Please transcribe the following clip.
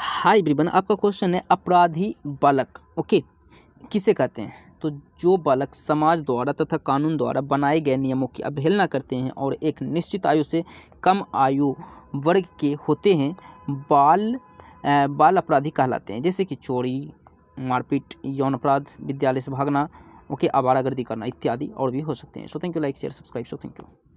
high ब्रिबन आपका question है अपराधी बालक ओके किसे कहते हैं तो जो बालक समाज द्वारा तथा कानून द्वारा बनाए गए नियमों की अवहेलना करते हैं और एक निश्चित आयु से कम आयु वर्ग के होते हैं बाल आ, बाल अपराधी कहलाते हैं जैसे कि चोरी मारपीट यौन अपराध विद्यालय से भागना ओके आवारागर्दी करना इत्यादि और भी हो सकते हैं so thank you like share subscribe so thank you